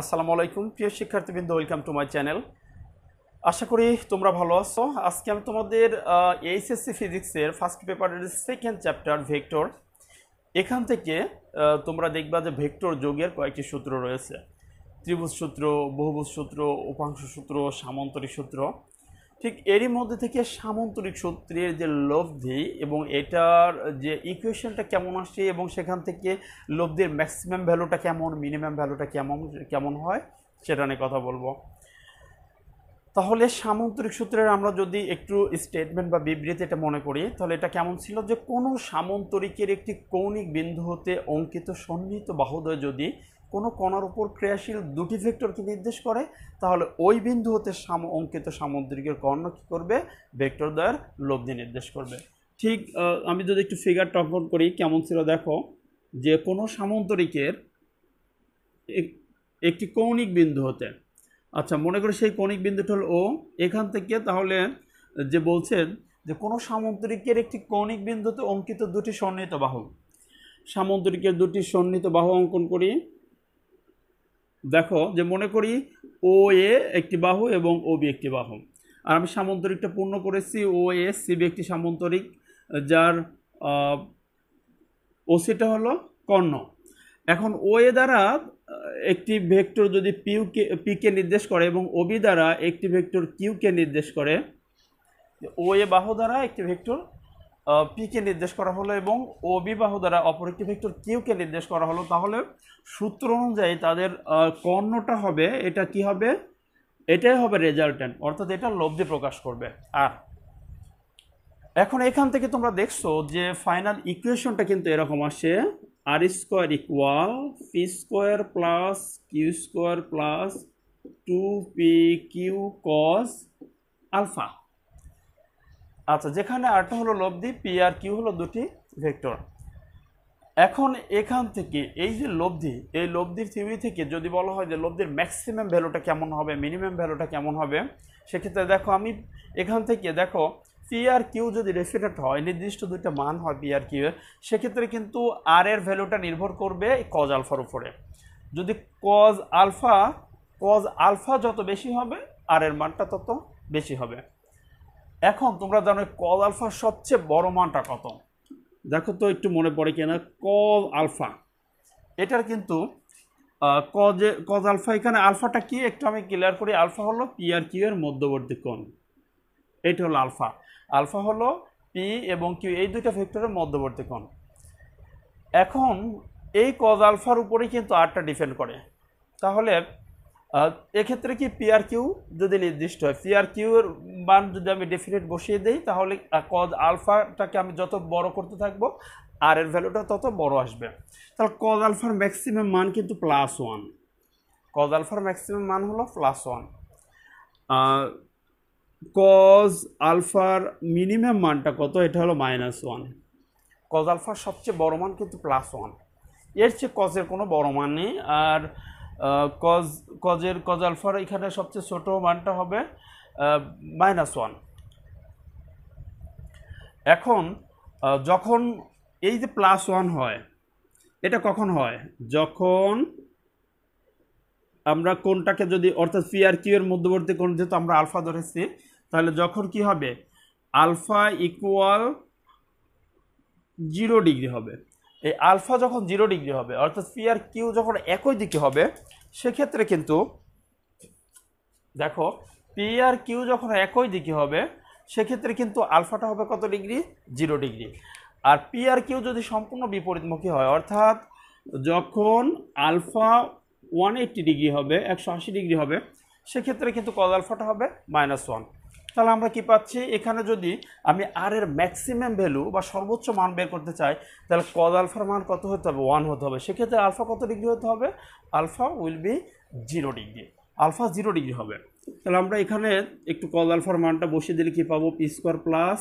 আসসালামু আলাইকুম প্রিয় শিক্ষার্থীবৃন্দ ওয়েলকাম টু মাই চ্যানেল আশা করি তোমরা ভালো আছো আজকে আমি তোমাদের এইচএসসি ফিজিক্সের ফার্স্ট পেপারের সেকেন্ড চ্যাপ্টার ভেক্টর এখান থেকে তোমরা দেখবা যে ভেক্টর যোগের কয়েকটি সূত্র রয়েছে ত্রিভুজ সূত্র বহুভুজ সূত্র উপাংশ সূত্র সামন্তরী সূত্র ঠিক এরই মধ্যে থেকে সামন্তরিক সূত্রের যে লব্ধি এবং এটার যে ইকুয়েশনটা কেমন আসে এবং সেখান থেকে লব্ধির ম্যাক্সিমাম ভ্যালুটা কেমন মিনিমাম ভ্যালুটা কেমন কেমন হয় সেটা নিয়ে কথা বলবো তাহলে সামন্তরিক সূত্রের আমরা যদি একটু স্টেটমেন্ট বা বিবৃতি এটা মনে করি তাহলে এটা কেমন ছিল যে কোনো সামন্তরিকের একটি কৌণিক বিন্দু হতে অঙ্কিত সন্নিহিত বাহুদয় যদি কোনো কণার উপর ক্রিয়াশীল দুটি ভেক্টরকে নির্দেশ করে তাহলে ওই বিন্দু হতে সাম অঙ্কিত সামুদ্রিকের কর্ণ কী করবে ভেক্টর দ্বয়ের লব্ধি নির্দেশ করবে ঠিক আমি যদি একটু ফিগার টঙ্কন করি কেমন ছিল দেখো যে কোনো সামন্তরিকের একটি কৌণিক বিন্দু হতে আচ্ছা মনে করি সেই কৌণিক বিন্দুটা হল ও এখান থেকে তাহলে যে বলছেন যে কোনো সামন্তরিকের একটি কৌণিক বিন্দুতে অঙ্কিত দুটি সন্নিহিত বাহু সামন্তরিকের দুটি সন্নিহিত বাহু অঙ্কন করি দেখো যে মনে করি ও এ একটি বাহু এবং ও বি একটি বাহু আর আমি সামন্তরিকটা পূর্ণ করেছি ও এ সি বি একটি সামন্তরিক যার ও সিটা হলো কর্ণ এখন ও এ দ্বারা একটি ভেক্টর যদি পিউকে পিকে নির্দেশ করে এবং ওবি দ্বারা একটি ভেক্টর কিউকে নির্দেশ করে ও এ বাহু দ্বারা একটি ভেক্টর পিকে নির্দেশ করা হলো এবং অবিবাহ দ্বারা অপর একটি ভেক্টর কিউকে নির্দেশ করা হলো তাহলে সূত্র অনুযায়ী তাদের কর্ণটা হবে এটা কি হবে এটাই হবে রেজাল্টেন্ট অর্থাৎ এটা লব্ধি প্রকাশ করবে আর এখন এখান থেকে তোমরা দেখছো যে ফাইনাল ইকুয়েশনটা কিন্তু এরকম আসে R square equal P square plus Q square plus two P Q cos alpha আচ্ছা যেখানে আরটা হলো লব্ধি পি আর কিউ হলো দুটি ভেক্টর এখন এখান থেকে এই যে লব্ধি এই লব্ধির থিওরি থেকে যদি বলা হয় যে লব্ধির ম্যাক্সিমাম ভ্যালুটা কেমন হবে মিনিমাম ভ্যালুটা কেমন হবে সেক্ষেত্রে দেখো আমি এখান থেকে দেখো পি আর কিউ যদি রেফিনেট হয় নির্দিষ্ট দুইটা মান হয় পি আর কিউ এর সেক্ষেত্রে কিন্তু আর এর ভ্যালুটা নির্ভর করবে কজ আলফার উপরে যদি কজ আলফা কজ আলফা যত বেশি হবে আর এর মানটা তত বেশি হবে এখন তোমরা জানো কল আলফার সবচেয়ে বড় মানটা কত দেখো তো একটু মনে পড়ে কিনা কল আলফা এটার কিন্তু কজে কজ আলফা এখানে আলফাটা কি একটু আমি ক্লিয়ার করি আলফা হলো পি আর কিউ এর মধ্যবর্তী কোণ এটা হলো আলফা আলফা হলো পি এবং কিউ এই দুইটা ভেক্টরের মধ্যবর্তী কোণ এখন এই কজ আলফার উপরেই কিন্তু আরটা ডিপেন্ড করে তাহলে এক্ষেত্রে কি পিআর কিউ যদি নির্দিষ্ট হয় পিআর কিউর মান যদি আমি ডেফিনেট বসিয়ে দিই তাহলে কদ আলফাটাকে আমি যত বড় করতে থাকব আর এর ভ্যালুটা তত বড় আসবে তাহলে কদ আলফার ম্যাক্সিমাম মান কিন্তু প্লাস ওয়ান কজ আলফার ম্যাক্সিমাম মান হলো প্লাস ওয়ান কজ আলফার মিনিমাম মানটা কত এটা হলো মাইনাস ওয়ান কজ আলফার সবচেয়ে বড় মান কিন্তু প্লাস ওয়ান এর চেয়ে কজের কোনো বড় মান নেই আর কজ কজের কজ আলফার এখানে সবচেয়ে ছোট মানটা হবে মাইনাস ওয়ান এখন যখন এই যে প্লাস ওয়ান হয় এটা কখন হয় যখন আমরা কোনটাকে যদি অর্থাৎ পি আর কিউ এর মধ্যবর্তী কোন যেহেতু আমরা আলফা ধরেছি তাহলে যখন কি হবে আলফা ইকুয়াল জিরো ডিগ্রি হবে এই আলফা যখন জিরো ডিগ্রি হবে অর্থাৎ পি আর কিউ যখন একই দিকে হবে সেক্ষেত্রে কিন্তু দেখো পি আর কিউ যখন একই দিকে হবে সেক্ষেত্রে কিন্তু আলফাটা হবে কত ডিগ্রি জিরো ডিগ্রি আর পি আর কিউ যদি সম্পূর্ণ বিপরীতমুখী হয় অর্থাৎ যখন আলফা ওয়ান এইট্টি ডিগ্রি হবে একশো আশি ডিগ্রি হবে সেক্ষেত্রে কিন্তু কদ আলফাটা হবে মাইনাস ওয়ান তাহলে আমরা কি পাচ্ছি এখানে যদি আমি আর এর ম্যাক্সিমাম ভ্যালু বা সর্বোচ্চ মান বের করতে চাই তাহলে কদ আলফার মান কত হতে হবে ওয়ান হতে হবে সেক্ষেত্রে আলফা কত ডিগ্রি হতে হবে alpha will be zero degree alpha zero degree হবে তাহলে আমরা এখানে একটু কদ আলফার মানটা বসিয়ে দিলে কি পাবো P square plus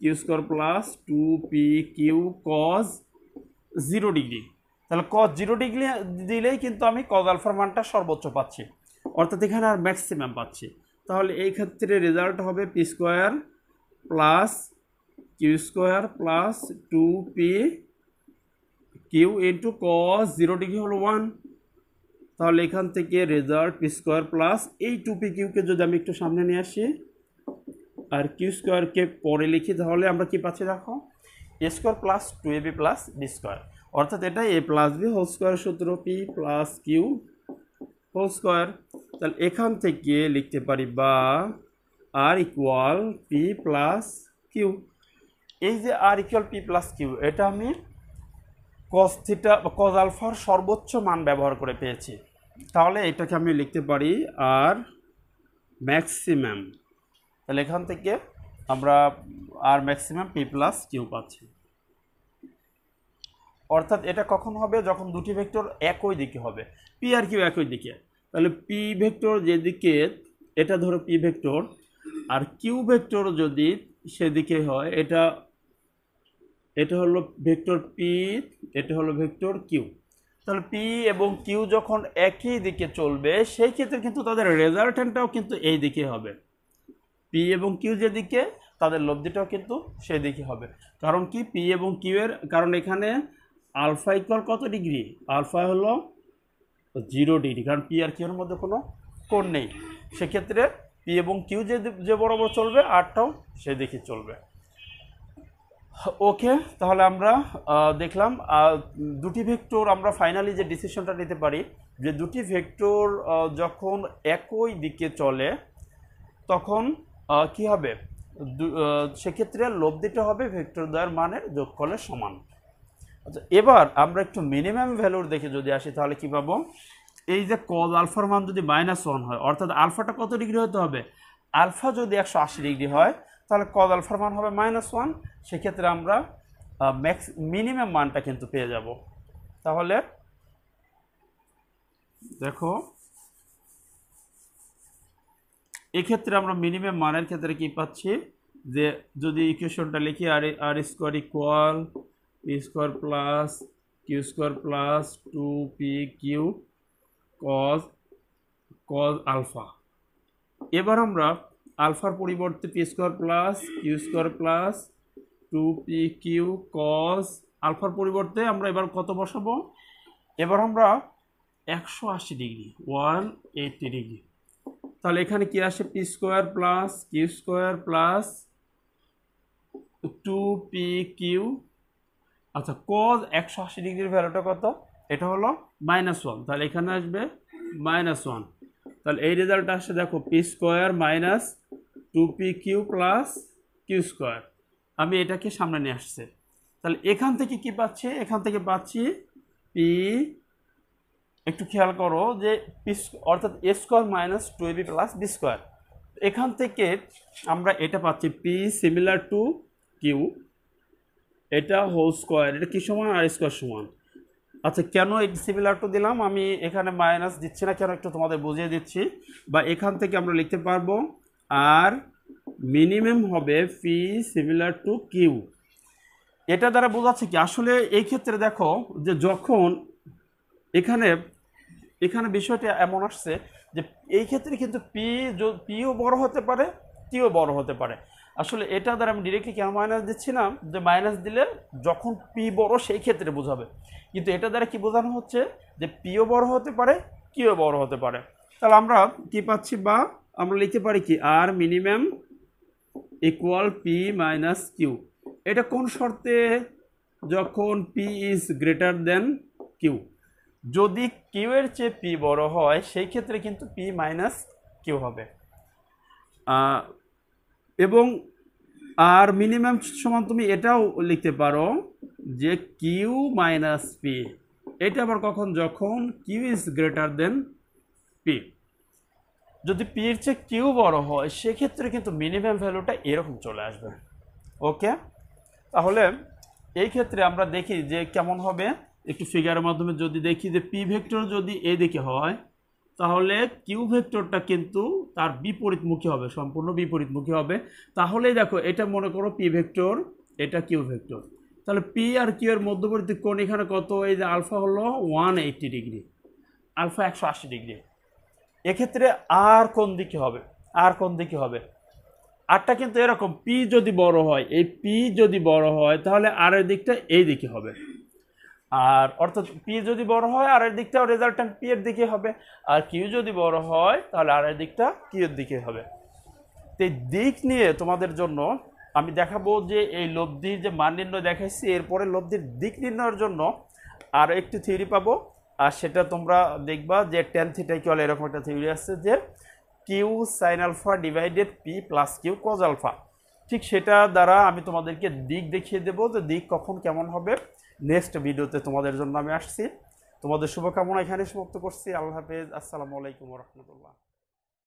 Q square plus two P Q cos zero degree তাহলে কজ জিরো ডিগ্রি দিলেই কিন্তু আমি কদ আলফার মানটা সর্বোচ্চ পাচ্ছি অর্থাৎ এখানে আর ম্যাক্সিমাম পাচ্ছি তাহলে এই ক্ষেত্রে রেজাল্ট হবে P square plus Q square plus two P Q into cos zero degree হলো ওয়ান তাহলে এখান থেকে রেজাল্ট পি স্কোয়ার প্লাস এই টু পি কিউকে যদি আমি একটু সামনে নিয়ে আসি আর কিউ স্কোয়ারকে পরে লিখি তাহলে আমরা কি পাচ্ছি দেখো A square plus two A B plus B square অর্থাৎ এটা A plus B whole square সূত্র P plus Q whole square তাহলে এখান থেকে লিখতে পারি বা R equal P plus Q এই যে R equal P plus Q এটা আমি কস থিটা কজ আলফার সর্বোচ্চ মান ব্যবহার করে পেয়েছি তাহলে এটাকে আমি লিখতে পারি আর ম্যাক্সিমাম তাহলে এখান থেকে আমরা R maximum P plus Q পাচ্ছি অর্থাৎ এটা কখন হবে যখন দুটি ভেক্টর একই দিকে হবে পি আর কিউ একই দিকে তাহলে পি ভেক্টর যেদিকে এটা ধরো পি ভেক্টর আর কিউ ভেক্টর যদি সেদিকে হয় এটা এটা হলো ভেক্টর পি এটা হলো ভেক্টর কিউ তাহলে পি এবং কিউ যখন একই দিকে চলবে সেই ক্ষেত্রে কিন্তু তাদের রেজাল্টেন্টটাও কিন্তু এই দিকে হবে পি এবং কিউ যেদিকে তাদের লব্ধিটাও কিন্তু সেই দিকে হবে কারণ কি পি এবং কিউ এর কারণ এখানে আলফা ইকুয়াল কত ডিগ্রি আলফা হলো জিরো ডিগ্রি কারণ পি আর কিউর মধ্যে কোনো কোণ নেই সেক্ষেত্রে পি এবং কিউ যে যে বরাবর চলবে আরটাও সে দেখে চলবে ওকে তাহলে আমরা দেখলাম দুটি ভেক্টর আমরা ফাইনালি যে ডিসিশনটা নিতে পারি যে দুটি ভেক্টর যখন একই দিকে চলে তখন কি হবে সেক্ষেত্রে লোভ দিতে হবে ভেক্টর দ্বয়ের মানের যোগফলের সমান আচ্ছা এবার আমরা একটু মিনিমাম ভ্যালুর দেখে যদি আসি তাহলে কি পাবো এই যে কজ আলফার মান যদি মাইনাস ওয়ান হয় অর্থাৎ আলফাটা কত ডিগ্রি হতে হবে আলফা যদি একশো আশি ডিগ্রি হয় তাহলে কজ আলফার মান হবে মাইনাস ওয়ান সেক্ষেত্রে আমরা ম্যাক্স মিনিমাম মানটা কিন্তু পেয়ে যাব তাহলে দেখো এক্ষেত্রে আমরা মিনিমাম মানের ক্ষেত্রে কি পাচ্ছি যে যদি ইকুয়েশনটা লিখি আর R square equal P square plus Q square plus two P Q cos cos alpha এবার আমরা আলফার পরিবর্তে P square plus Q square plus two P Q cos আলফার পরিবর্তে আমরা এবার কত বসাবো এবার আমরা একশো আশি ডিগ্রি ওয়ান এইটটি ডিগ্রি তাহলে এখানে কি আসে P square plus Q square plus two P Q আচ্ছা কজ একশো আশি ডিগ্রির ভ্যালুটা কত এটা হলো মাইনাস ওয়ান তাহলে এখানে আসবে মাইনাস ওয়ান তাহলে এই রেজাল্ট আসছে দেখো P square minus two P Q plus Q square আমি এটাকে সামনে নিয়ে আসছে তাহলে এখান থেকে কি পাচ্ছি এখান থেকে পাচ্ছি পি একটু খেয়াল করো যে পি অর্থাৎ A square minus two B plus B square এখান থেকে আমরা এটা পাচ্ছি পি সিমিলার টু কিউ এটা হোল স্কোয়ার এটা কী সমান আর স্কোয়ার সমান আচ্ছা কেন এই সিমিলার টু দিলাম আমি এখানে মাইনাস দিচ্ছি না কেন একটু তোমাদের বুঝিয়ে দিচ্ছি বা এখান থেকে আমরা লিখতে পারবো আর মিনিমাম হবে পি সিমিলার টু কিউ এটা দ্বারা বোঝাচ্ছে কি আসলে এই ক্ষেত্রে দেখো যে যখন এখানে এখানে বিষয়টি এমন আসছে যে এই ক্ষেত্রে কিন্তু পি পিও বড় হতে পারে টিও বড় হতে পারে আসলে এটা দ্বারা আমি ডিরেক্টলি কেন মাইনাস দিচ্ছি না যে মাইনাস দিলে যখন পি বড় সেই ক্ষেত্রে বোঝাবে কিন্তু এটা দ্বারা কি বোঝানো হচ্ছে যে পিও বড় হতে পারে কিও বড় হতে পারে তাহলে আমরা কি পাচ্ছি বা আমরা লিখতে পারি কি R minimum equal P minus Q এটা কোন শর্তে যখন P is greater than Q যদি কিউ এর চেয়ে পি বড় হয় সেই ক্ষেত্রে কিন্তু পি মাইনাস কিউ হবে এবং আর মিনিমাম সমান তুমি এটাও লিখতে পারো যে কিউ মাইনাস পি এটা আবার কখন যখন Q is greater than P যদি পি এর চেয়ে কিউ বড় হয় সেক্ষেত্রে কিন্তু মিনিমাম ভ্যালুটা এরকম চলে আসবে ওকে তাহলে এই ক্ষেত্রে আমরা দেখি যে কেমন হবে একটু ফিগারের মাধ্যমে যদি দেখি যে পি ভেক্টর যদি এদিকে হয় তাহলে কিউ ভেক্টরটা কিন্তু তার বিপরীতমুখী হবে সম্পূর্ণ বিপরীতমুখী হবে তাহলে দেখো এটা মনে করো পি ভেক্টর এটা কিউ ভেক্টর তাহলে পি আর কিউ এর মধ্যবর্তী কোণ এখানে কত এই যে আলফা হলো ওয়ান এইটটি ডিগ্রি আলফা একশো আশি ডিগ্রি এক্ষেত্রে আর কোন দিকে হবে আর কোন দিকে হবে আরটা কিন্তু এরকম পি যদি বড় হয় এই পি যদি বড় হয় তাহলে আর এর দিকটা এই দিকে হবে আর অর্থাৎ পি যদি বড় হয় আর এর দিকটাও রেজাল্ট্যান্ট পি এর দিকে হবে আর কিউ যদি বড় হয় তাহলে আর এর দিকটা কিউ এর দিকে হবে তো দিক নিয়ে তোমাদের জন্য আমি দেখাবো যে এই লব্ধির যে মান নির্ণয় দেখাইছি এরপরে লব্ধির দিক নির্ণয়ের জন্য আর একটি থিওরি পাবো আর সেটা তোমরা দেখবা যে টেন থিটা কি এরকম একটা থিওরি আছে যে Q sine alpha divided P plus Q cos alpha ঠিক সেটা দ্বারা আমি তোমাদেরকে দিক দেখিয়ে দেবো যে দিক কখন কেমন হবে নেক্সট ভিডিওতে তোমাদের জন্য আমি আসছি তোমাদের শুভকামনা এখানে সমাপ্ত করছি আল্লাহ হাফেজ আসসালামু আলাইকুম রহমতুল্লাহ